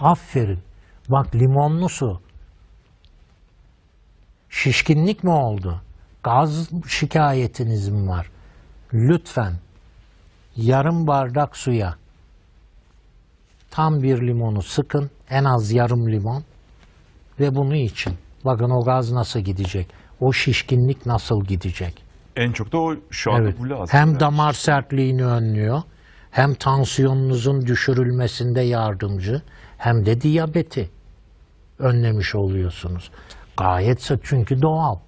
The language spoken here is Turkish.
Aferin. Bak limonlu su. Şişkinlik mi oldu? Gaz şikayetiniz mi var? Lütfen yarım bardak suya tam bir limonu sıkın. En az yarım limon. Ve bunu için. Bakın o gaz nasıl gidecek? O şişkinlik nasıl gidecek? En çok da o şu anda evet. bu lazım. Hem yani. damar sertliğini önlüyor hem tansiyonunuzun düşürülmesinde yardımcı hem de diyabeti önlemiş oluyorsunuz. Gayetse çünkü doğal.